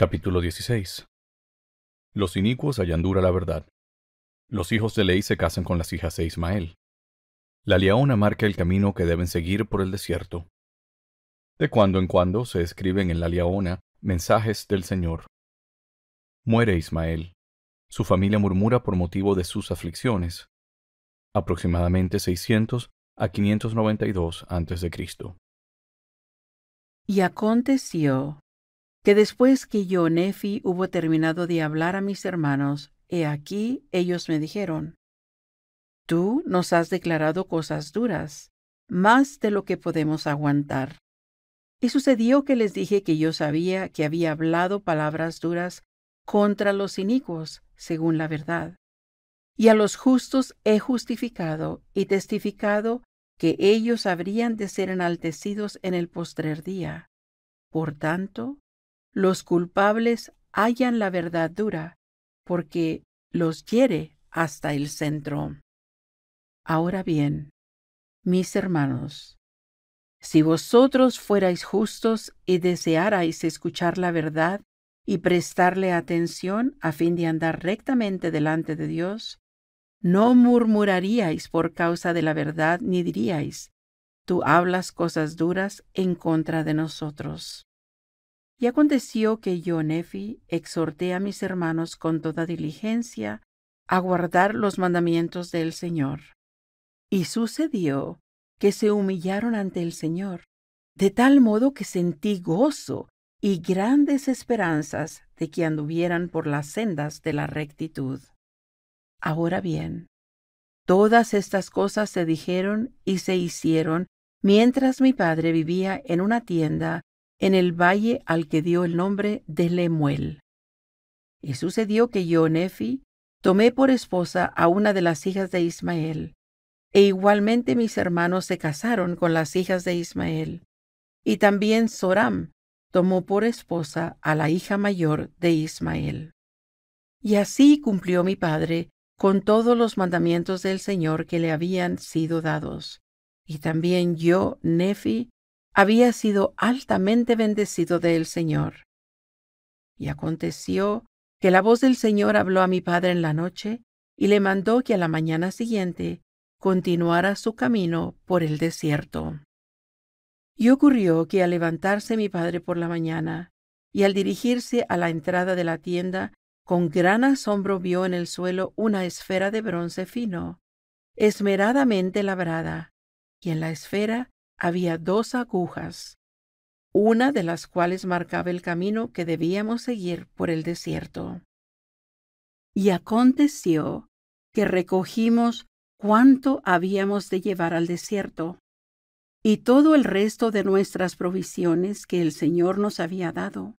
Capítulo 16 Los inicuos hallan dura la verdad. Los hijos de Ley se casan con las hijas de Ismael. La liaona marca el camino que deben seguir por el desierto. De cuando en cuando se escriben en la liaona mensajes del Señor. Muere Ismael. Su familia murmura por motivo de sus aflicciones. Aproximadamente 600 a 592 a.C. Y aconteció que después que yo, Nefi, hubo terminado de hablar a mis hermanos, he aquí ellos me dijeron, Tú nos has declarado cosas duras, más de lo que podemos aguantar. Y sucedió que les dije que yo sabía que había hablado palabras duras contra los inicuos, según la verdad. Y a los justos he justificado y testificado que ellos habrían de ser enaltecidos en el postrer día. Por tanto, los culpables hallan la verdad dura, porque los hiere hasta el centro. Ahora bien, mis hermanos, si vosotros fuerais justos y desearais escuchar la verdad y prestarle atención a fin de andar rectamente delante de Dios, no murmuraríais por causa de la verdad ni diríais, tú hablas cosas duras en contra de nosotros. Y aconteció que yo, Nefi, exhorté a mis hermanos con toda diligencia a guardar los mandamientos del Señor. Y sucedió que se humillaron ante el Señor, de tal modo que sentí gozo y grandes esperanzas de que anduvieran por las sendas de la rectitud. Ahora bien, todas estas cosas se dijeron y se hicieron mientras mi padre vivía en una tienda en el valle al que dio el nombre de Lemuel. Y sucedió que yo, Nefi, tomé por esposa a una de las hijas de Ismael, e igualmente mis hermanos se casaron con las hijas de Ismael. Y también Soram tomó por esposa a la hija mayor de Ismael. Y así cumplió mi padre con todos los mandamientos del Señor que le habían sido dados. Y también yo, Nefi, había sido altamente bendecido del Señor. Y aconteció que la voz del Señor habló a mi padre en la noche y le mandó que a la mañana siguiente continuara su camino por el desierto. Y ocurrió que al levantarse mi padre por la mañana y al dirigirse a la entrada de la tienda, con gran asombro vio en el suelo una esfera de bronce fino, esmeradamente labrada, y en la esfera había dos agujas, una de las cuales marcaba el camino que debíamos seguir por el desierto. Y aconteció que recogimos cuánto habíamos de llevar al desierto, y todo el resto de nuestras provisiones que el Señor nos había dado.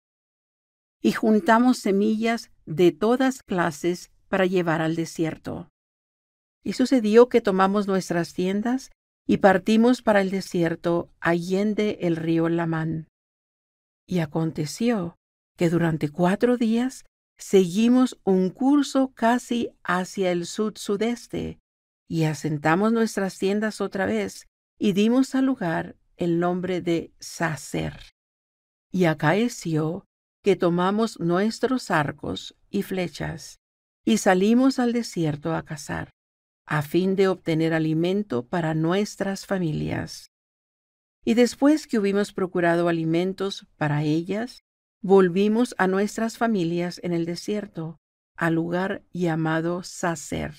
Y juntamos semillas de todas clases para llevar al desierto. Y sucedió que tomamos nuestras tiendas y partimos para el desierto allende el río Lamán. Y aconteció que durante cuatro días seguimos un curso casi hacia el sud-sudeste, y asentamos nuestras tiendas otra vez, y dimos al lugar el nombre de Sacer. Y acaeció que tomamos nuestros arcos y flechas, y salimos al desierto a cazar a fin de obtener alimento para nuestras familias. Y después que hubimos procurado alimentos para ellas, volvimos a nuestras familias en el desierto, al lugar llamado Sacer.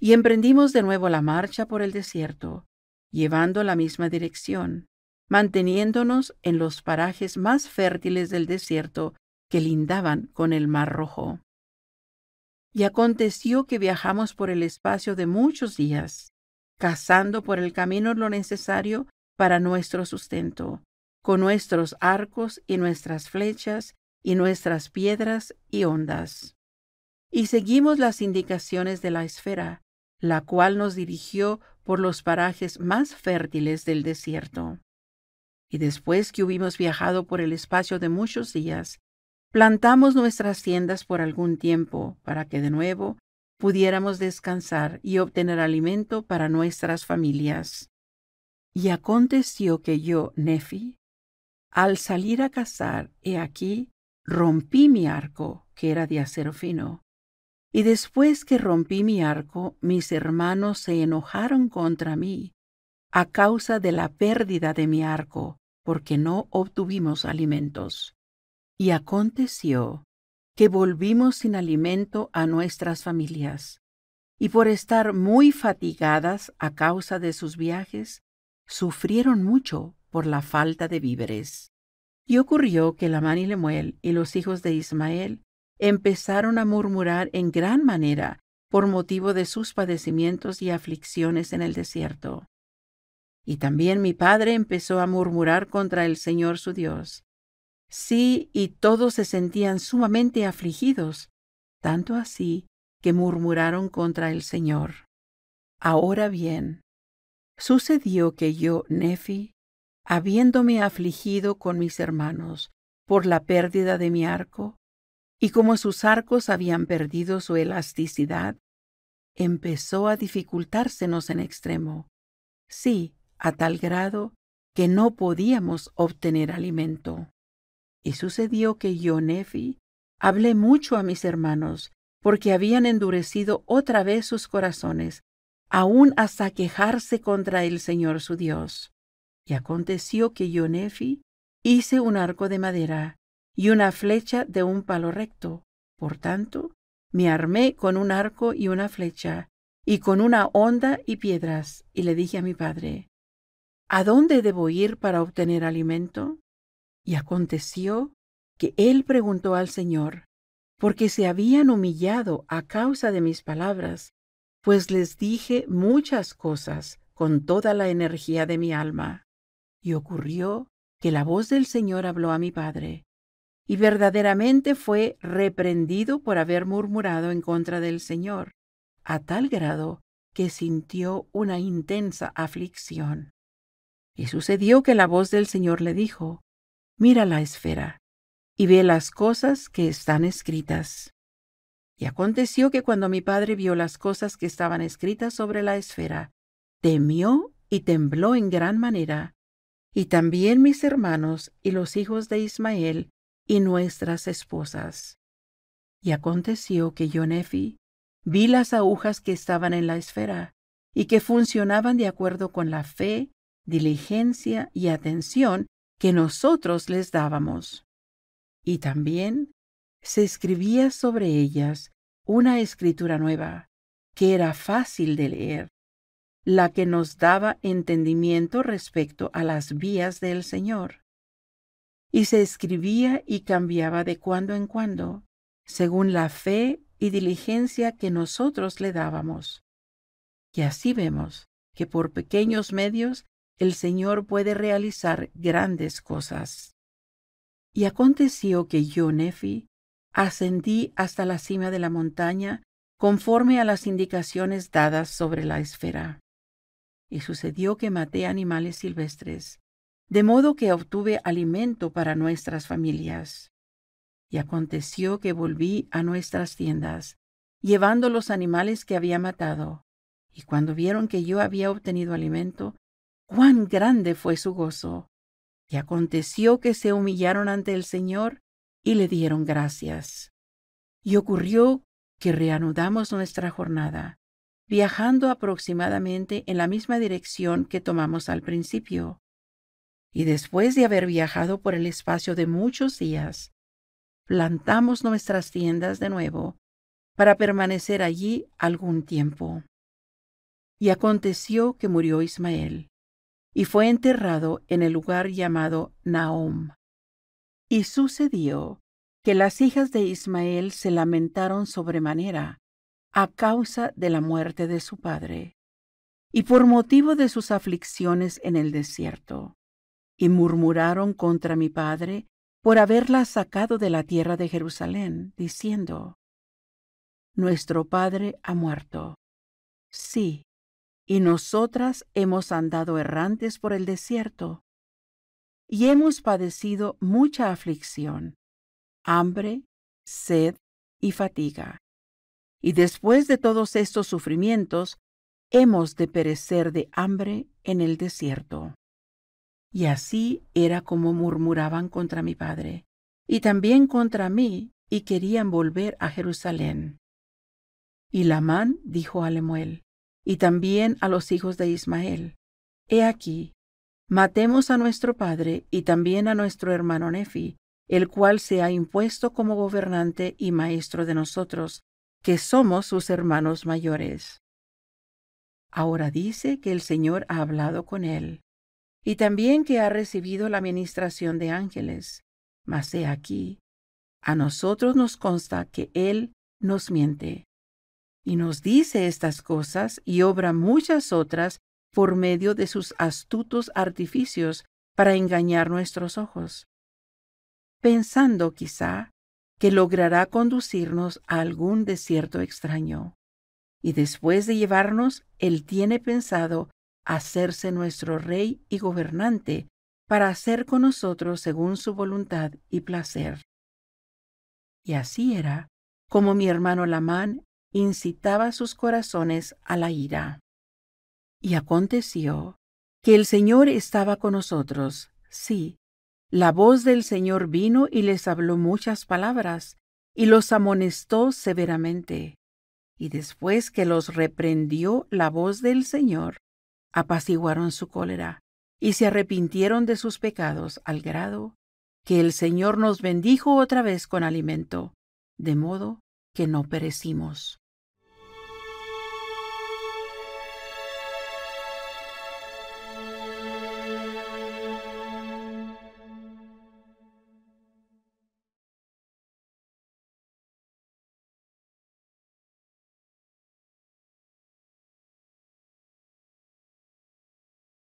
Y emprendimos de nuevo la marcha por el desierto, llevando la misma dirección, manteniéndonos en los parajes más fértiles del desierto que lindaban con el Mar Rojo. Y aconteció que viajamos por el espacio de muchos días, cazando por el camino lo necesario para nuestro sustento, con nuestros arcos y nuestras flechas y nuestras piedras y ondas. Y seguimos las indicaciones de la esfera, la cual nos dirigió por los parajes más fértiles del desierto. Y después que hubimos viajado por el espacio de muchos días, Plantamos nuestras tiendas por algún tiempo para que de nuevo pudiéramos descansar y obtener alimento para nuestras familias. Y aconteció que yo, Nefi, al salir a cazar, he aquí, rompí mi arco, que era de acero fino. Y después que rompí mi arco, mis hermanos se enojaron contra mí, a causa de la pérdida de mi arco, porque no obtuvimos alimentos. Y aconteció que volvimos sin alimento a nuestras familias, y por estar muy fatigadas a causa de sus viajes, sufrieron mucho por la falta de víveres. Y ocurrió que Lamán y Lemuel y los hijos de Ismael empezaron a murmurar en gran manera por motivo de sus padecimientos y aflicciones en el desierto. Y también mi padre empezó a murmurar contra el Señor su Dios, Sí, y todos se sentían sumamente afligidos, tanto así que murmuraron contra el Señor. Ahora bien, sucedió que yo, Nefi, habiéndome afligido con mis hermanos por la pérdida de mi arco, y como sus arcos habían perdido su elasticidad, empezó a dificultársenos en extremo, sí, a tal grado que no podíamos obtener alimento. Y sucedió que yo, Nefi, hablé mucho a mis hermanos, porque habían endurecido otra vez sus corazones, aun hasta quejarse contra el Señor su Dios. Y aconteció que yo, Nefi, hice un arco de madera y una flecha de un palo recto. Por tanto, me armé con un arco y una flecha, y con una honda y piedras, y le dije a mi padre, ¿A dónde debo ir para obtener alimento? Y aconteció que él preguntó al Señor, porque se habían humillado a causa de mis palabras, pues les dije muchas cosas con toda la energía de mi alma. Y ocurrió que la voz del Señor habló a mi padre, y verdaderamente fue reprendido por haber murmurado en contra del Señor, a tal grado que sintió una intensa aflicción. Y sucedió que la voz del Señor le dijo, mira la esfera y ve las cosas que están escritas. Y aconteció que cuando mi padre vio las cosas que estaban escritas sobre la esfera, temió y tembló en gran manera. Y también mis hermanos y los hijos de Ismael y nuestras esposas. Y aconteció que yo, Nefi, vi las agujas que estaban en la esfera y que funcionaban de acuerdo con la fe, diligencia y atención que nosotros les dábamos. Y también se escribía sobre ellas una escritura nueva, que era fácil de leer, la que nos daba entendimiento respecto a las vías del Señor. Y se escribía y cambiaba de cuando en cuando, según la fe y diligencia que nosotros le dábamos. Y así vemos que por pequeños medios el Señor puede realizar grandes cosas. Y aconteció que yo, Nefi, ascendí hasta la cima de la montaña conforme a las indicaciones dadas sobre la esfera. Y sucedió que maté animales silvestres, de modo que obtuve alimento para nuestras familias. Y aconteció que volví a nuestras tiendas, llevando los animales que había matado, y cuando vieron que yo había obtenido alimento, cuán grande fue su gozo. Y aconteció que se humillaron ante el Señor y le dieron gracias. Y ocurrió que reanudamos nuestra jornada, viajando aproximadamente en la misma dirección que tomamos al principio. Y después de haber viajado por el espacio de muchos días, plantamos nuestras tiendas de nuevo para permanecer allí algún tiempo. Y aconteció que murió Ismael, y fue enterrado en el lugar llamado Naom. Y sucedió que las hijas de Ismael se lamentaron sobremanera a causa de la muerte de su padre, y por motivo de sus aflicciones en el desierto, y murmuraron contra mi padre por haberla sacado de la tierra de Jerusalén, diciendo, Nuestro padre ha muerto. Sí, y nosotras hemos andado errantes por el desierto, y hemos padecido mucha aflicción, hambre, sed y fatiga. Y después de todos estos sufrimientos, hemos de perecer de hambre en el desierto. Y así era como murmuraban contra mi padre, y también contra mí, y querían volver a Jerusalén. Y Lamán dijo a Lemuel, y también a los hijos de Ismael. He aquí, matemos a nuestro padre y también a nuestro hermano Nefi, el cual se ha impuesto como gobernante y maestro de nosotros, que somos sus hermanos mayores. Ahora dice que el Señor ha hablado con él, y también que ha recibido la ministración de ángeles. Mas he aquí, a nosotros nos consta que él nos miente y nos dice estas cosas y obra muchas otras por medio de sus astutos artificios para engañar nuestros ojos, pensando quizá que logrará conducirnos a algún desierto extraño. Y después de llevarnos, Él tiene pensado hacerse nuestro Rey y gobernante para hacer con nosotros según su voluntad y placer. Y así era como mi hermano Lamán incitaba sus corazones a la ira. Y aconteció que el Señor estaba con nosotros, sí. La voz del Señor vino y les habló muchas palabras, y los amonestó severamente. Y después que los reprendió la voz del Señor, apaciguaron su cólera, y se arrepintieron de sus pecados al grado que el Señor nos bendijo otra vez con alimento, de modo que no perecimos.